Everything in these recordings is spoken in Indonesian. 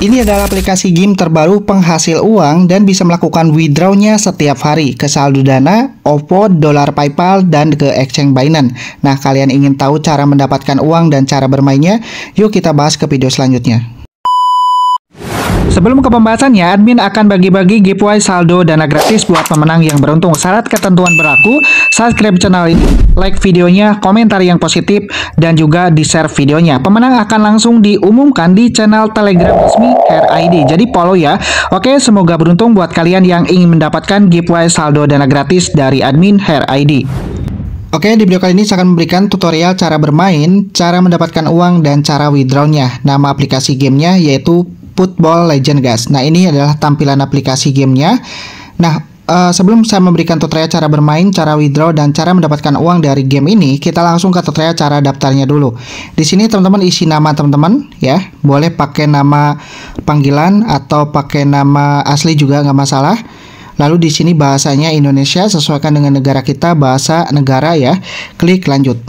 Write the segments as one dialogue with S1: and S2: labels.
S1: Ini adalah aplikasi game terbaru penghasil uang dan bisa melakukan withdrawnya setiap hari ke saldo dana, OVO, dolar PayPal, dan ke exchange Binance. Nah, kalian ingin tahu cara mendapatkan uang dan cara bermainnya? Yuk kita bahas ke video selanjutnya. Sebelum ke pembahasannya, admin akan bagi-bagi giveaway saldo dana gratis buat pemenang yang beruntung. Syarat ketentuan berlaku, subscribe channel ini, like videonya, komentar yang positif, dan juga di-share videonya. Pemenang akan langsung diumumkan di channel Telegram resmi RID. Jadi follow ya. Oke, semoga beruntung buat kalian yang ingin mendapatkan giveaway saldo dana gratis dari admin RID. Oke, di video kali ini saya akan memberikan tutorial cara bermain, cara mendapatkan uang, dan cara withdrawnya. Nama aplikasi gamenya yaitu Football Legend guys. Nah ini adalah tampilan aplikasi gamenya. Nah uh, sebelum saya memberikan tutorial cara bermain, cara withdraw, dan cara mendapatkan uang dari game ini, kita langsung ke tutorial cara daftarnya dulu. Di sini teman-teman isi nama teman-teman ya, boleh pakai nama panggilan atau pakai nama asli juga nggak masalah. Lalu di sini bahasanya Indonesia, sesuaikan dengan negara kita, bahasa negara ya. Klik lanjut.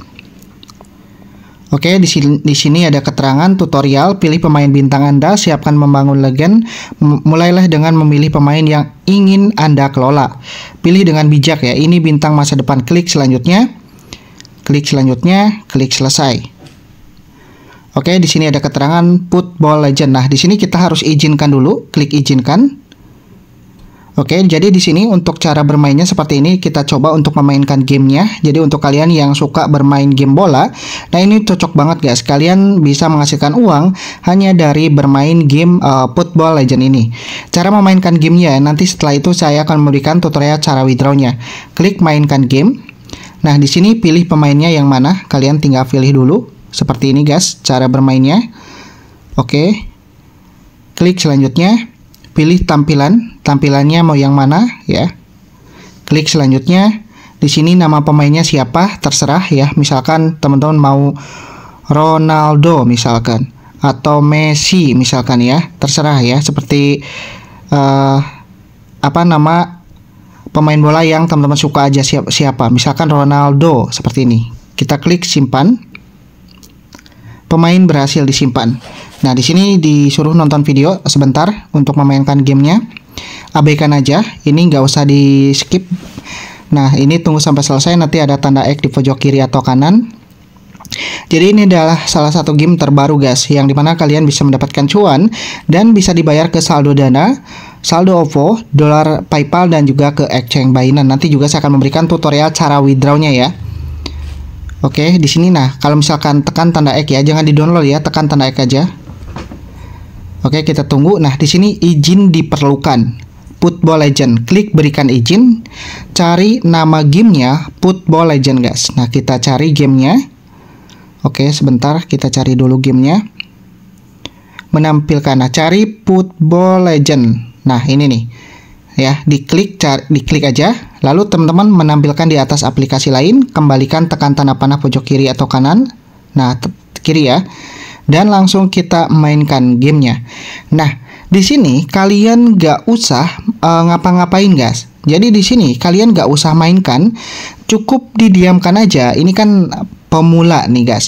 S1: Oke, di sini, di sini ada keterangan tutorial pilih pemain bintang Anda, siapkan membangun legend, mulailah dengan memilih pemain yang ingin Anda kelola. Pilih dengan bijak ya, ini bintang masa depan. Klik selanjutnya. Klik selanjutnya, klik selesai. Oke, di sini ada keterangan football legend. Nah, di sini kita harus izinkan dulu, klik izinkan. Oke, jadi di sini untuk cara bermainnya seperti ini kita coba untuk memainkan gamenya. Jadi untuk kalian yang suka bermain game bola, nah ini cocok banget guys. Kalian bisa menghasilkan uang hanya dari bermain game uh, Football Legend ini. Cara memainkan gamenya nanti setelah itu saya akan memberikan tutorial cara withdrawnya. Klik mainkan game. Nah di sini pilih pemainnya yang mana. Kalian tinggal pilih dulu. Seperti ini guys, cara bermainnya. Oke, klik selanjutnya pilih tampilan, tampilannya mau yang mana ya. Klik selanjutnya, di sini nama pemainnya siapa terserah ya. Misalkan teman-teman mau Ronaldo misalkan atau Messi misalkan ya, terserah ya. Seperti uh, apa nama pemain bola yang teman-teman suka aja siapa, siapa. Misalkan Ronaldo seperti ini. Kita klik simpan. Pemain berhasil disimpan. Nah, di sini disuruh nonton video sebentar untuk memainkan gamenya. Abaikan aja, ini nggak usah di skip. Nah, ini tunggu sampai selesai, nanti ada tanda X di pojok kiri atau kanan. Jadi ini adalah salah satu game terbaru guys, yang dimana kalian bisa mendapatkan cuan dan bisa dibayar ke saldo dana, saldo OVO, dolar PayPal, dan juga ke exchange Binance. Nanti juga saya akan memberikan tutorial cara withdrawnya ya. Oke, di sini nah, kalau misalkan tekan tanda X ya, jangan di-download ya, tekan tanda X aja. Oke, kita tunggu. Nah, di sini izin diperlukan. Football Legend. Klik berikan izin. Cari nama gamenya Football Legend, guys. Nah, kita cari gamenya. Oke, sebentar. Kita cari dulu gamenya. Menampilkan. Nah, cari Football Legend. Nah, ini nih. Ya, diklik cari, diklik aja. Lalu teman-teman menampilkan di atas aplikasi lain. Kembalikan tekan tanda panah pojok kiri atau kanan. Nah, kiri ya dan langsung kita mainkan gamenya. Nah, di sini kalian gak usah uh, ngapa-ngapain guys. Jadi di sini kalian gak usah mainkan, cukup didiamkan aja. Ini kan pemula nih guys.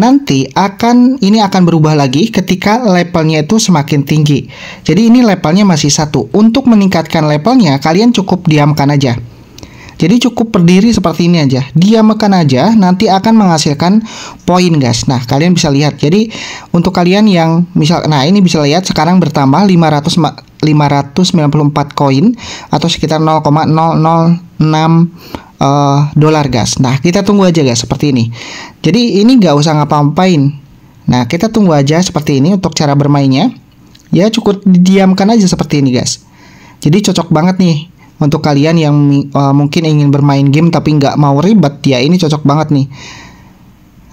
S1: Nanti akan ini akan berubah lagi ketika levelnya itu semakin tinggi. Jadi ini levelnya masih satu. Untuk meningkatkan levelnya kalian cukup diamkan aja. Jadi cukup berdiri seperti ini aja. Diamkan aja, nanti akan menghasilkan poin guys. Nah, kalian bisa lihat. Jadi untuk kalian yang misal nah ini bisa lihat sekarang bertambah 500 594 koin atau sekitar 0,006 uh, eh, dolar gas. Nah, kita tunggu aja guys seperti ini. Jadi ini gak usah ngapa-ngapain. Nah, kita tunggu aja seperti ini untuk cara bermainnya. Ya cukup didiamkan aja seperti ini guys. Jadi cocok banget nih untuk kalian yang uh, mungkin ingin bermain game tapi nggak mau ribet ya ini cocok banget nih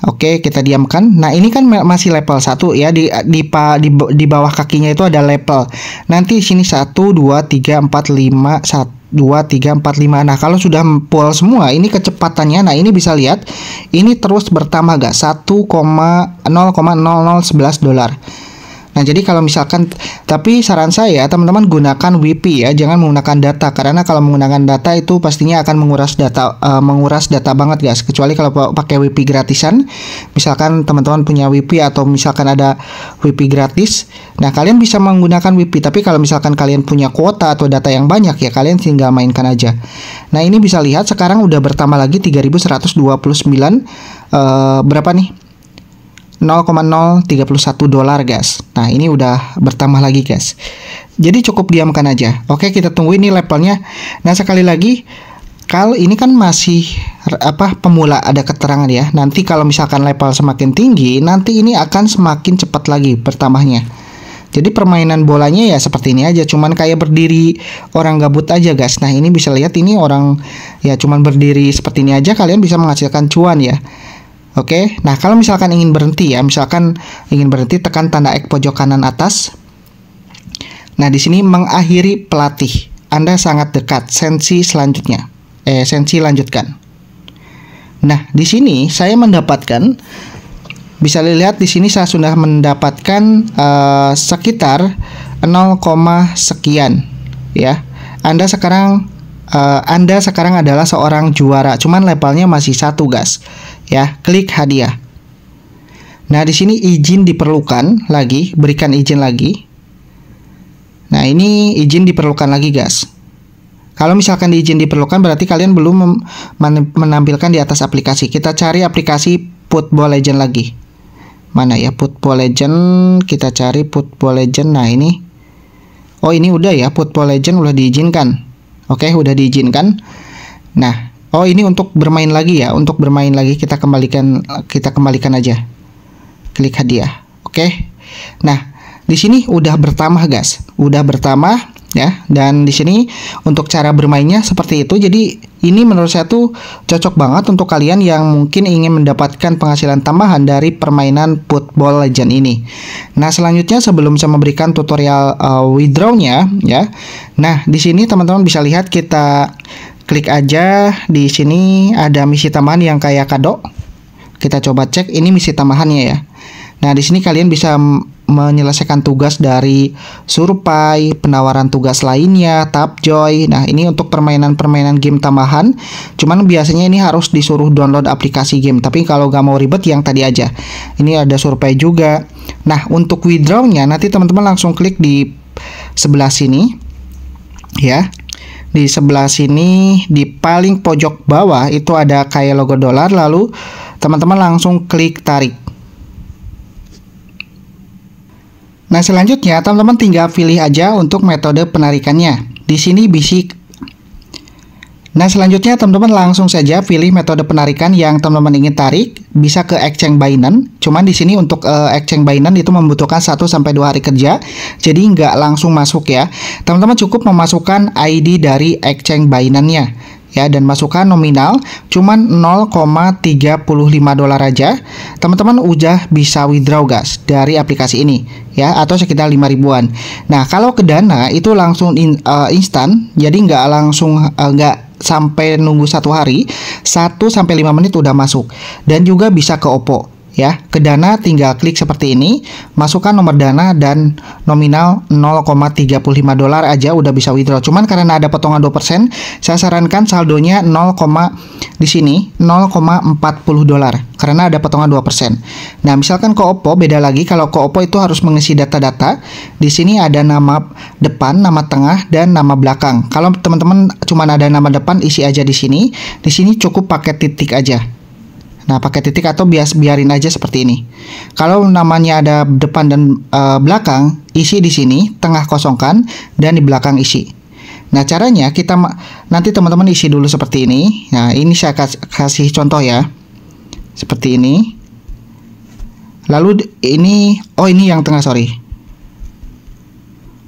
S1: Oke, kita diamkan. Nah, ini kan masih level 1 ya di di pa, di, di bawah kakinya itu ada level. Nanti sini 1 2 3 4 5 1 2 3 4 5. Nah, kalau sudah pull semua, ini kecepatannya. Nah, ini bisa lihat ini terus bertambah gak? 1,0,0011 dolar. Nah, jadi kalau misalkan tapi saran saya teman-teman gunakan WP ya, jangan menggunakan data karena kalau menggunakan data itu pastinya akan menguras data uh, menguras data banget guys. Kecuali kalau pakai WP gratisan, misalkan teman-teman punya WP atau misalkan ada WP gratis. Nah, kalian bisa menggunakan WP, tapi kalau misalkan kalian punya kuota atau data yang banyak ya kalian tinggal mainkan aja. Nah, ini bisa lihat sekarang udah bertambah lagi 3129 uh, eh, berapa nih? 0,031 dolar guys. Nah, ini udah bertambah lagi guys. Jadi cukup diamkan aja. Oke, kita tunggu ini levelnya. Nah, sekali lagi kalau ini kan masih apa pemula ada keterangan ya. Nanti kalau misalkan level semakin tinggi, nanti ini akan semakin cepat lagi bertambahnya. Jadi permainan bolanya ya seperti ini aja, cuman kayak berdiri orang gabut aja guys. Nah ini bisa lihat ini orang ya cuman berdiri seperti ini aja kalian bisa menghasilkan cuan ya. Oke, nah kalau misalkan ingin berhenti ya, misalkan ingin berhenti tekan tanda X pojok kanan atas. Nah di sini mengakhiri pelatih. Anda sangat dekat sensi selanjutnya. Eh, sensi lanjutkan. Nah di sini saya mendapatkan, bisa dilihat di sini saya sudah mendapatkan uh, sekitar 0, sekian ya. Anda sekarang uh, Anda sekarang adalah seorang juara, cuman levelnya masih satu, guys. Ya, klik hadiah. Nah, di sini izin diperlukan lagi, berikan izin lagi. Nah, ini izin diperlukan lagi, guys. Kalau misalkan diizin diperlukan, berarti kalian belum menampilkan di atas aplikasi. Kita cari aplikasi Football Legend lagi. Mana ya Football Legend? Kita cari Football Legend. Nah, ini. Oh, ini udah ya Football Legend udah diizinkan. Oke, udah diizinkan. Nah, oh ini untuk bermain lagi ya. Untuk bermain lagi kita kembalikan kita kembalikan aja. Klik hadiah. Oke. Nah, di sini udah bertambah guys. Udah bertambah ya. Dan di sini untuk cara bermainnya seperti itu. Jadi ini menurut saya tuh cocok banget untuk kalian yang mungkin ingin mendapatkan penghasilan tambahan dari permainan Football Legend ini. Nah, selanjutnya sebelum saya memberikan tutorial uh, withdraw-nya ya. Nah, di sini teman-teman bisa lihat kita klik aja di sini ada misi tambahan yang kayak kado. Kita coba cek ini misi tambahannya ya. Nah, di sini kalian bisa menyelesaikan tugas dari survei, penawaran tugas lainnya, tab joy. Nah, ini untuk permainan-permainan game tambahan. Cuman biasanya ini harus disuruh download aplikasi game. Tapi kalau nggak mau ribet yang tadi aja. Ini ada survei juga. Nah, untuk withdraw-nya nanti teman-teman langsung klik di sebelah sini. Ya. Di sebelah sini di paling pojok bawah itu ada kayak logo dolar lalu teman-teman langsung klik tarik. Nah selanjutnya teman-teman tinggal pilih aja untuk metode penarikannya. Di sini bisik. Nah selanjutnya teman-teman langsung saja pilih metode penarikan yang teman-teman ingin tarik. Bisa ke exchange Binance. Cuman di sini untuk uh, exchange Binance itu membutuhkan 1 sampai dua hari kerja. Jadi nggak langsung masuk ya. Teman-teman cukup memasukkan ID dari exchange Binance-nya ya dan masukkan nominal cuman 0,35 dolar aja teman-teman udah bisa withdraw gas dari aplikasi ini ya atau sekitar 5 ribuan nah kalau ke dana itu langsung in, uh, instan jadi nggak langsung uh, sampai nunggu satu hari 1 sampai 5 menit udah masuk dan juga bisa ke Oppo ya. Ke dana tinggal klik seperti ini, masukkan nomor dana dan nominal 0,35 dolar aja udah bisa withdraw. Cuman karena ada potongan 2%, saya sarankan saldonya 0, di sini 0,40 dolar karena ada potongan 2%. Nah, misalkan ke Oppo beda lagi kalau ke Oppo itu harus mengisi data-data. Di sini ada nama depan, nama tengah dan nama belakang. Kalau teman-teman cuma ada nama depan isi aja di sini. Di sini cukup pakai titik aja. Nah, pakai titik atau bias biarin aja seperti ini. Kalau namanya ada depan dan e, belakang, isi di sini, tengah kosongkan dan di belakang isi. Nah, caranya kita nanti teman-teman isi dulu seperti ini. Nah, ini saya kasih contoh ya. Seperti ini. Lalu ini oh ini yang tengah, sorry.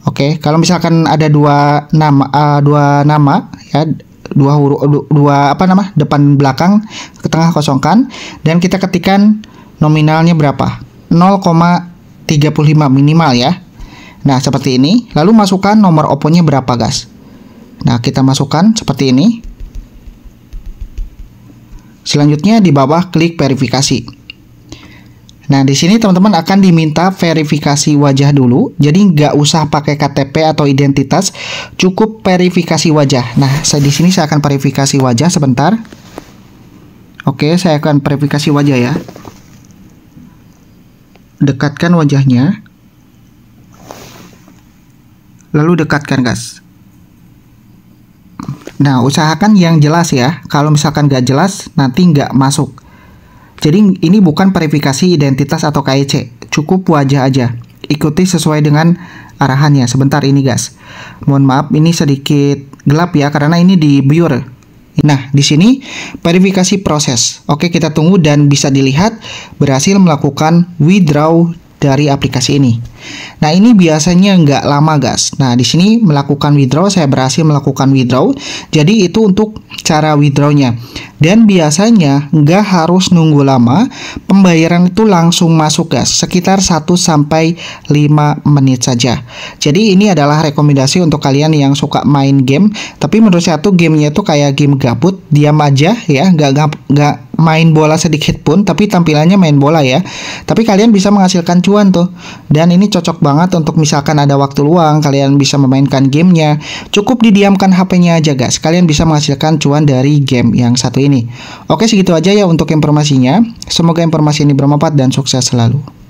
S1: Oke, kalau misalkan ada dua nama uh, dua nama ya dua huruf dua apa nama depan belakang ke tengah kosongkan dan kita ketikkan nominalnya berapa 0,35 minimal ya nah seperti ini lalu masukkan nomor oponya berapa gas nah kita masukkan seperti ini selanjutnya di bawah klik verifikasi Nah, di sini teman-teman akan diminta verifikasi wajah dulu. Jadi nggak usah pakai KTP atau identitas, cukup verifikasi wajah. Nah, saya di sini saya akan verifikasi wajah sebentar. Oke, saya akan verifikasi wajah ya. Dekatkan wajahnya. Lalu dekatkan, guys. Nah, usahakan yang jelas ya. Kalau misalkan nggak jelas, nanti nggak masuk. Jadi ini bukan verifikasi identitas atau KYC, e cukup wajah aja. Ikuti sesuai dengan arahannya. Sebentar ini guys. Mohon maaf ini sedikit gelap ya karena ini di biur. Nah, di sini verifikasi proses. Oke, kita tunggu dan bisa dilihat berhasil melakukan withdraw dari aplikasi ini. Nah ini biasanya nggak lama guys. Nah di sini melakukan withdraw, saya berhasil melakukan withdraw. Jadi itu untuk cara withdrawnya. Dan biasanya nggak harus nunggu lama, pembayaran itu langsung masuk guys, sekitar 1 sampai 5 menit saja. Jadi ini adalah rekomendasi untuk kalian yang suka main game, tapi menurut saya tuh gamenya tuh kayak game gabut, diam aja ya, nggak nggak main bola sedikit pun tapi tampilannya main bola ya tapi kalian bisa menghasilkan cuan tuh dan ini cocok banget untuk misalkan ada waktu luang, kalian bisa memainkan gamenya. Cukup didiamkan HP-nya aja guys, kalian bisa menghasilkan cuan dari game yang satu ini. Oke segitu aja ya untuk informasinya. Semoga informasi ini bermanfaat dan sukses selalu.